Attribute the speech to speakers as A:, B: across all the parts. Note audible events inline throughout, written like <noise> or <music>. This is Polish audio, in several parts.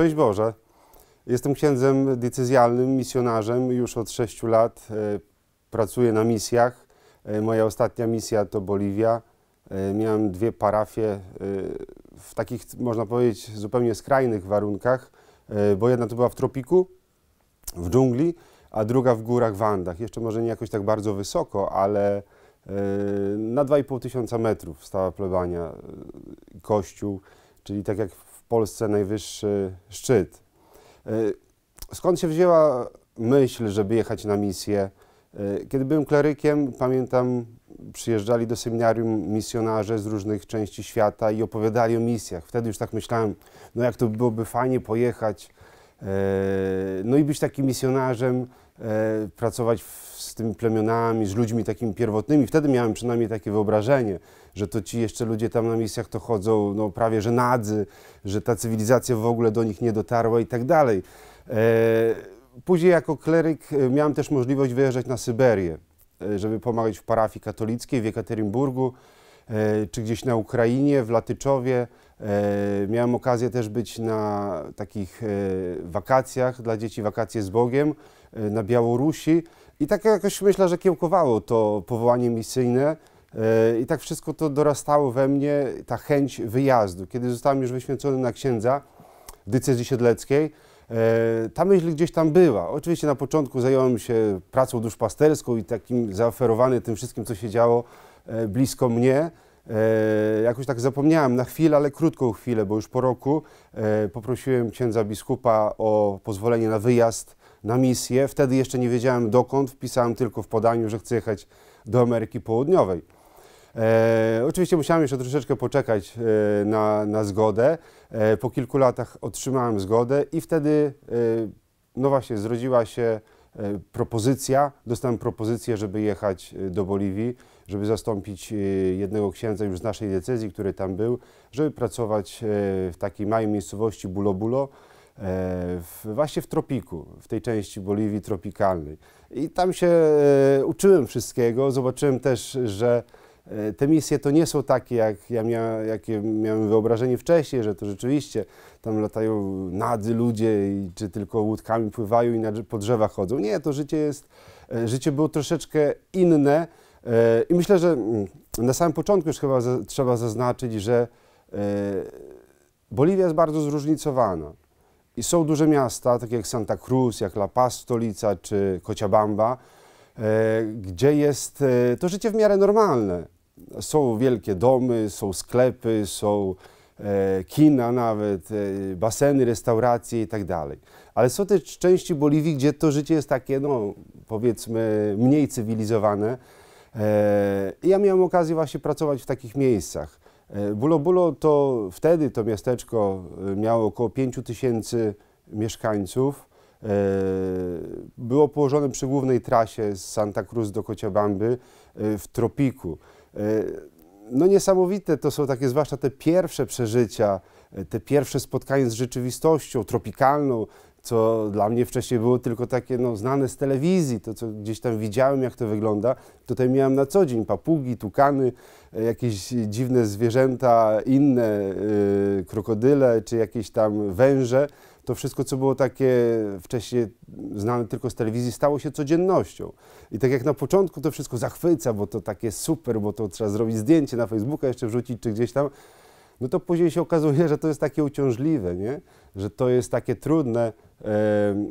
A: Szczęść Boże. Jestem księdzem decyzjalnym, misjonarzem już od 6 lat. E, pracuję na misjach. E, moja ostatnia misja to Boliwia. E, miałem dwie parafie w takich, można powiedzieć, zupełnie skrajnych warunkach, bo jedna to była w tropiku, w dżungli, a druga w górach, w Andach. Jeszcze może nie jakoś tak bardzo wysoko, ale na 2,5 tysiąca metrów stała plebania, kościół, czyli tak jak Polsce najwyższy szczyt. E, skąd się wzięła myśl, żeby jechać na misję? E, kiedy byłem klerykiem, pamiętam, przyjeżdżali do seminarium misjonarze z różnych części świata i opowiadali o misjach. Wtedy już tak myślałem, no jak to byłoby fajnie pojechać, e, no i być takim misjonarzem, E, pracować z tymi plemionami, z ludźmi takimi pierwotnymi. Wtedy miałem przynajmniej takie wyobrażenie, że to ci jeszcze ludzie tam na miejscach to chodzą no, prawie że nadzy, że ta cywilizacja w ogóle do nich nie dotarła i tak dalej. E, później jako kleryk e, miałem też możliwość wyjeżdżać na Syberię, żeby pomagać w parafii katolickiej w Jekaterynburgu, czy gdzieś na Ukrainie, w Latyczowie, E, miałem okazję też być na takich e, wakacjach dla dzieci, wakacje z Bogiem e, na Białorusi i tak jakoś myślę, że kiełkowało to powołanie misyjne i tak wszystko to dorastało we mnie, ta chęć wyjazdu. Kiedy zostałem już wyświęcony na księdza w decyzji siedleckiej, ta myśl gdzieś tam była. Oczywiście na początku zająłem się pracą duszpasterską i takim zaoferowany tym wszystkim, co się działo blisko mnie, E, jakoś tak zapomniałem na chwilę, ale krótką chwilę, bo już po roku e, poprosiłem księdza biskupa o pozwolenie na wyjazd na misję. Wtedy jeszcze nie wiedziałem dokąd, wpisałem tylko w podaniu, że chcę jechać do Ameryki Południowej. E, oczywiście musiałem jeszcze troszeczkę poczekać e, na, na zgodę. E, po kilku latach otrzymałem zgodę i wtedy, e, no właśnie, zrodziła się propozycja, dostałem propozycję, żeby jechać do Boliwii żeby zastąpić y, jednego księdza już z naszej decyzji, który tam był, żeby pracować e, w takiej małej miejscowości Bulobulo, e, właśnie w tropiku, w tej części Boliwii tropikalnej. I tam się e, uczyłem wszystkiego, zobaczyłem też, że te misje to nie są takie, jak ja mia, jakie miałem wyobrażenie wcześniej, że to rzeczywiście tam latają nady ludzie, i, czy tylko łódkami pływają i na, po drzewach chodzą. Nie, to życie jest, życie było troszeczkę inne, E, I myślę, że mm, na samym początku już chyba trzeba zaznaczyć, że e, Boliwia jest bardzo zróżnicowana. I są duże miasta, takie jak Santa Cruz, jak La Paz, stolica, czy Cochabamba, e, gdzie jest to życie w miarę normalne. Są wielkie domy, są sklepy, są kina nawet, baseny, restauracje i tak dalej. Ale są też części Boliwii, gdzie to życie jest takie, no powiedzmy, mniej cywilizowane, E, ja miałem okazję właśnie pracować w takich miejscach. E, Bulo Bulo to wtedy to miasteczko e, miało około 5 tysięcy mieszkańców. Było położone przy głównej trasie z Santa Cruz do Cochabamby w tropiku. No niesamowite to są takie, zwłaszcza te pierwsze przeżycia, te pierwsze spotkanie z rzeczywistością tropikalną, co dla mnie wcześniej było tylko takie no, znane z telewizji, to co gdzieś tam widziałem, jak to wygląda. Tutaj miałem na co dzień papugi, tukany, e, jakieś dziwne zwierzęta, inne yy, krokodyle czy jakieś tam węże. To wszystko, co było takie wcześniej znane tylko z telewizji, stało się codziennością. I tak jak na początku to wszystko zachwyca, bo to takie super, bo to trzeba zrobić zdjęcie na Facebooka, jeszcze wrzucić czy gdzieś tam no to później się okazuje, że to jest takie uciążliwe, nie? że to jest takie trudne, e,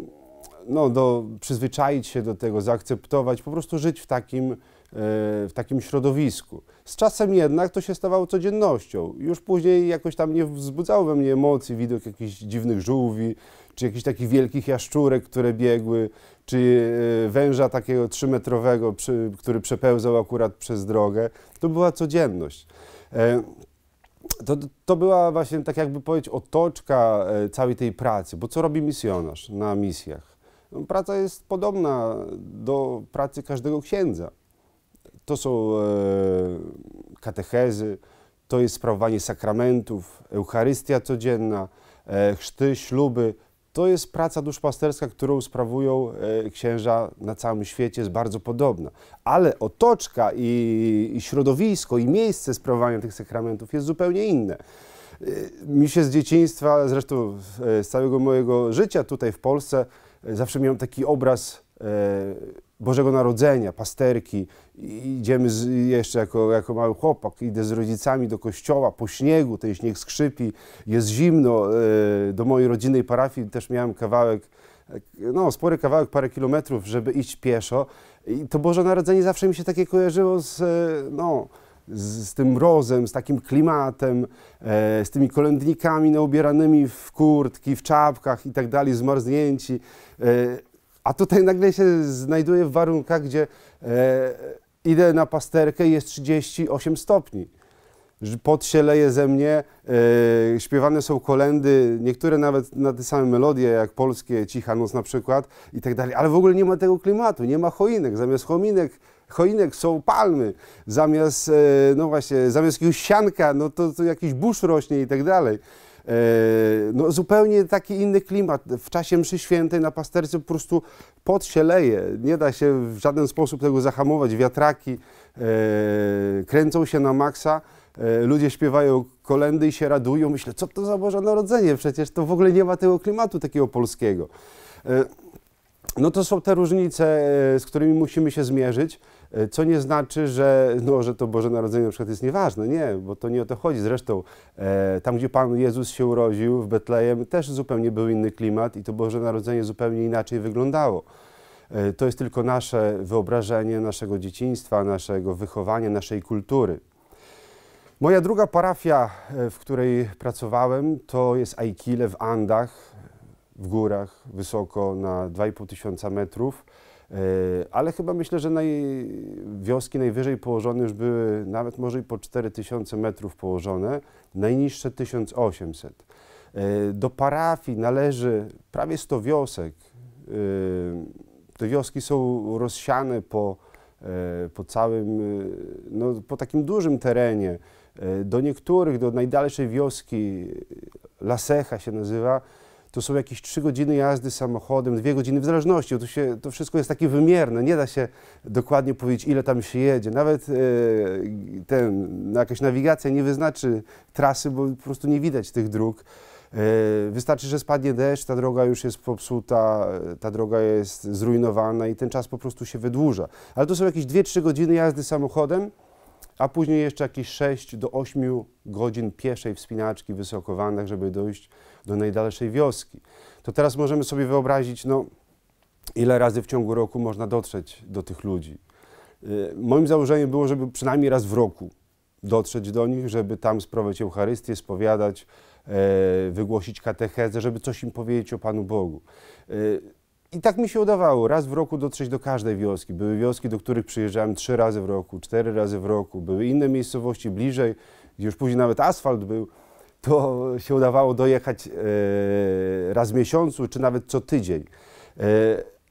A: no, do, przyzwyczaić się do tego, zaakceptować, po prostu żyć w takim, e, w takim środowisku. Z czasem jednak to się stawało codziennością. Już później jakoś tam nie wzbudzało we mnie emocji widok jakichś dziwnych żółwi, czy jakichś takich wielkich jaszczurek, które biegły, czy e, węża takiego trzymetrowego, który przepełzał akurat przez drogę. To była codzienność. E, to, to była właśnie tak jakby powiedzieć otoczka e, całej tej pracy, bo co robi misjonarz na misjach? No, praca jest podobna do pracy każdego księdza. To są e, katechezy, to jest sprawowanie sakramentów, Eucharystia codzienna, e, chrzty, śluby, to jest praca duszpasterska, którą sprawują e, księża na całym świecie, jest bardzo podobna. Ale otoczka i, środowisko i miejsce sprawowania tych sakramentów jest zupełnie inne. E, mi się z dzieciństwa, zresztą e, z całego mojego życia tutaj w Polsce, zawsze miałem taki obraz Bożego Narodzenia, pasterki, idziemy z, jeszcze jako, jako mały chłopak, idę z rodzicami do kościoła po śniegu, ten śnieg skrzypi, jest zimno, e, do mojej rodzinnej parafii też miałem kawałek, e, no spory kawałek, parę kilometrów, żeby iść pieszo i to Boże Narodzenie zawsze mi się takie kojarzyło z, e, no, z, z, tym mrozem, z takim klimatem, z tymi kolędnikami naubieranymi w kurtki, w czapkach i tak dalej, zmarznięci. A tutaj nagle się znajduję w warunkach, gdzie e, idę na pasterkę i jest 38 stopni. Pot się leje ze mnie, e, śpiewane są kolendy, niektóre nawet na te same melodie, jak polskie Cicha Noc na przykład i tak dalej, ale w ogóle nie ma tego klimatu, nie ma choinek, zamiast chominek choinek są palmy, zamiast, e, no właśnie, zamiast jakiegoś sianka, no to, to jakiś burz rośnie i tak dalej. E, no, zupełnie taki inny klimat. W czasie mszy świętej na pasterce po prostu pot się leje. Nie da się w żaden sposób tego zahamować. Wiatraki e, kręcą się na maksa. E, ludzie śpiewają kolendy i się radują. Myślę, co to za Boże Narodzenie? Przecież to w ogóle nie ma tego klimatu takiego polskiego no to są te różnice, e, z którymi musimy się zmierzyć, e, co nie znaczy, że, no, że to Boże Narodzenie na przykład jest nieważne. Nie, bo to nie o to chodzi. Zresztą e, tam, gdzie Pan Jezus się urodził, w Betlejem, też zupełnie był inny klimat i to Boże Narodzenie zupełnie inaczej wyglądało. To jest tylko nasze wyobrażenie naszego dzieciństwa, naszego wychowania, naszej kultury. Moja druga parafia, w której pracowałem, to jest Aikile w Andach w górach, wysoko, na 2,5 tysiąca metrów. E, ale chyba myślę, że naj... wioski najwyżej położone już były nawet może i po 4000 metrów położone, najniższe 1800. E, do parafii należy prawie 100 wiosek. E, te wioski są rozsiane po, po całym, no, po takim dużym terenie. Do niektórych, do najdalszej wioski, Lasecha się nazywa, to są jakieś 3 godziny jazdy samochodem, 2 godziny w zależności. To, się, to wszystko jest takie wymierne, nie da się dokładnie powiedzieć, ile tam się jedzie. Nawet e, ten, no, jakaś nawigacja nie wyznaczy trasy, bo po prostu nie widać tych dróg. E, wystarczy, że spadnie deszcz, ta droga już jest popsuta, e, ta droga jest zrujnowana i ten czas po prostu się wydłuża. Ale to są jakieś 2-3 godziny jazdy samochodem, a później jeszcze jakieś 6 do 8 godzin pieszej wspinaczki wysokowanych, żeby dojść do najdalszej wioski. To teraz możemy sobie wyobrazić, no, ile razy w ciągu roku można dotrzeć do tych ludzi. Y, moim założeniem było, żeby przynajmniej raz w roku dotrzeć do nich, żeby tam sprawiać Eucharystię, spowiadać, e, wygłosić katechezę, żeby coś im powiedzieć o Panu Bogu. Y, I tak mi się udawało raz w roku dotrzeć do każdej wioski. Były wioski, do których przyjeżdżałem trzy razy w roku, cztery razy w roku. Były inne miejscowości bliżej, gdzie już później nawet asfalt był to się udawało dojechać e, raz w miesiącu, czy nawet co tydzień. E,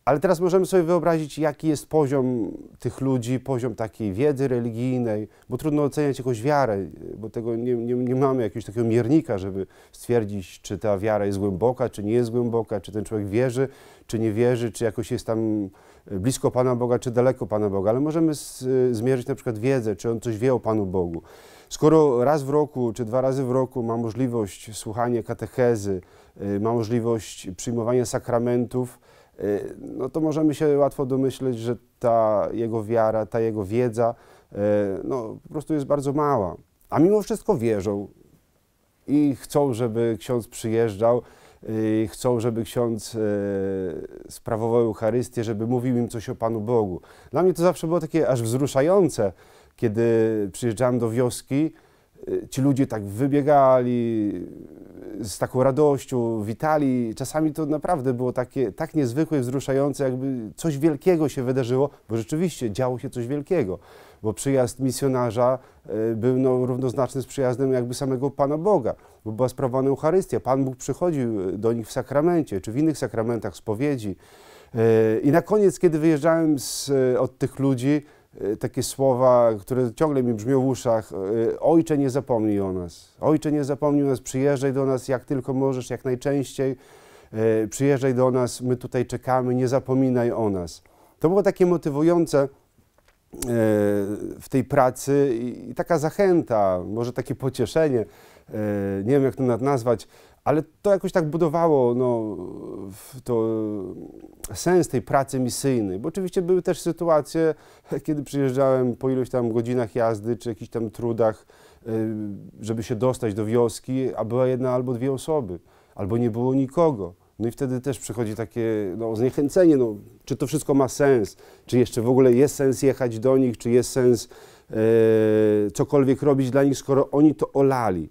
A: ale teraz możemy sobie wyobrazić, jaki jest poziom tych ludzi, poziom takiej wiedzy religijnej, bo trudno oceniać jakąś wiarę, bo tego nie, nie, nie, mamy jakiegoś takiego miernika, żeby stwierdzić, czy ta wiara jest głęboka, czy nie jest głęboka, czy ten człowiek wierzy, czy nie wierzy, czy jakoś jest tam blisko Pana Boga, czy daleko Pana Boga, ale możemy z, e, zmierzyć na przykład wiedzę, czy on coś wie o Panu Bogu. Skoro raz w roku czy dwa razy w roku ma możliwość słuchania katechezy, y, ma możliwość przyjmowania sakramentów, y, no to możemy się łatwo domyśleć, że ta jego wiara, ta jego wiedza y, no, po prostu jest bardzo mała. A mimo wszystko wierzą i chcą, żeby ksiądz przyjeżdżał, Y, chcą, żeby ksiądz e, sprawował Eucharystię, żeby mówił im coś o Panu Bogu. Dla mnie to zawsze było takie aż wzruszające, kiedy przyjeżdżałem do wioski, Y, ci ludzie tak wybiegali y, z taką radością, witali. Czasami to naprawdę było takie, tak niezwykłe i wzruszające, jakby coś wielkiego się wydarzyło, bo rzeczywiście działo się coś wielkiego, bo przyjazd misjonarza y, był no, równoznaczny z przyjazdem jakby samego Pana Boga, bo była sprawowana Eucharystia. Pan Bóg przychodził do nich w sakramencie, czy w innych sakramentach spowiedzi. I na koniec, kiedy wyjeżdżałem z, od tych ludzi, Y, takie słowa, które ciągle mi brzmią w uszach. Y, Ojcze, nie zapomnij o nas. Ojcze, nie zapomnij o nas. Przyjeżdżaj do nas jak tylko możesz, jak najczęściej. Y, przyjeżdżaj do nas, my tutaj czekamy, nie zapominaj o nas. To było takie motywujące E, w tej pracy i taka zachęta, może takie pocieszenie, e, nie wiem jak to nazwać, ale to jakoś tak budowało no, to e, sens tej pracy misyjnej, bo oczywiście były też sytuacje, <laughs> kiedy przyjeżdżałem po iluś tam godzinach jazdy czy jakichś tam trudach, żeby się dostać do wioski, a była jedna albo dwie osoby, albo nie było nikogo. No i wtedy też przychodzi takie no, zniechęcenie, no, czy to wszystko ma sens, czy jeszcze w ogóle jest sens jechać do nich, czy jest sens e, cokolwiek robić dla nich, skoro oni to olali.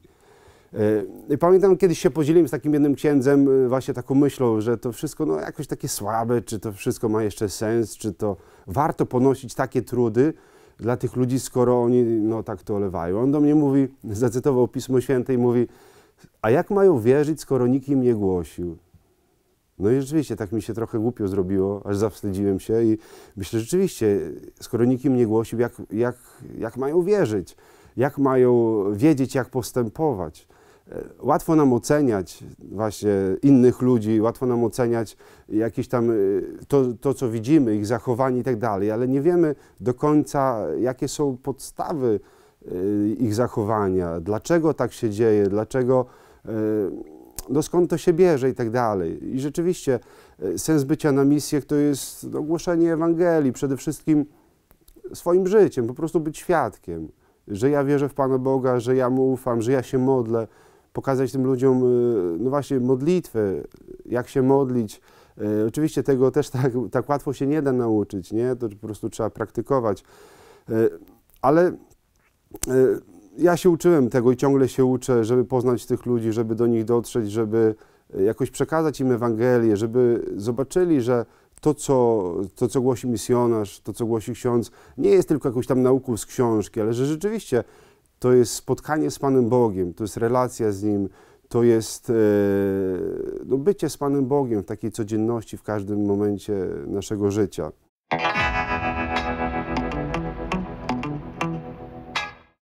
A: E, pamiętam, kiedyś się podzieliłem z takim jednym księdzem e, właśnie taką myślą, że to wszystko no, jakoś takie słabe, czy to wszystko ma jeszcze sens, czy to warto ponosić takie trudy dla tych ludzi, skoro oni no, tak to olewają. On do mnie mówi, zacytował Pismo Święte i mówi, a jak mają wierzyć, skoro nikt im nie głosił? No i rzeczywiście tak mi się trochę głupio zrobiło, aż zawstydziłem się i myślę, rzeczywiście, skoro nikim nie głosił, jak, jak, jak mają wierzyć, jak mają wiedzieć, jak postępować. E, łatwo nam oceniać właśnie innych ludzi, łatwo nam oceniać jakieś tam e, to, to co widzimy, ich zachowanie i tak dalej, ale nie wiemy do końca, jakie są podstawy e, ich zachowania, dlaczego tak się dzieje, dlaczego no skąd to się bierze i tak dalej. I rzeczywiście e, sens bycia na misjach to jest ogłoszenie Ewangelii, przede wszystkim swoim życiem, po prostu być świadkiem, że ja wierzę w Pana Boga, że ja Mu ufam, że ja się modlę, pokazać tym ludziom, e, no właśnie, modlitwę jak się modlić. E, oczywiście tego też tak, tak łatwo się nie da nauczyć, nie? To po prostu trzeba praktykować. Ale ja się uczyłem tego i ciągle się uczę, żeby poznać tych ludzi, żeby do nich dotrzeć, żeby e, jakoś przekazać im Ewangelię, żeby zobaczyli, że to co, to, co głosi misjonarz, to, co głosi ksiądz, nie jest tylko jakąś tam nauką z książki, ale że rzeczywiście to jest spotkanie z Panem Bogiem, to jest relacja z Nim, to jest e, no, bycie z Panem Bogiem w takiej codzienności, w każdym momencie naszego życia.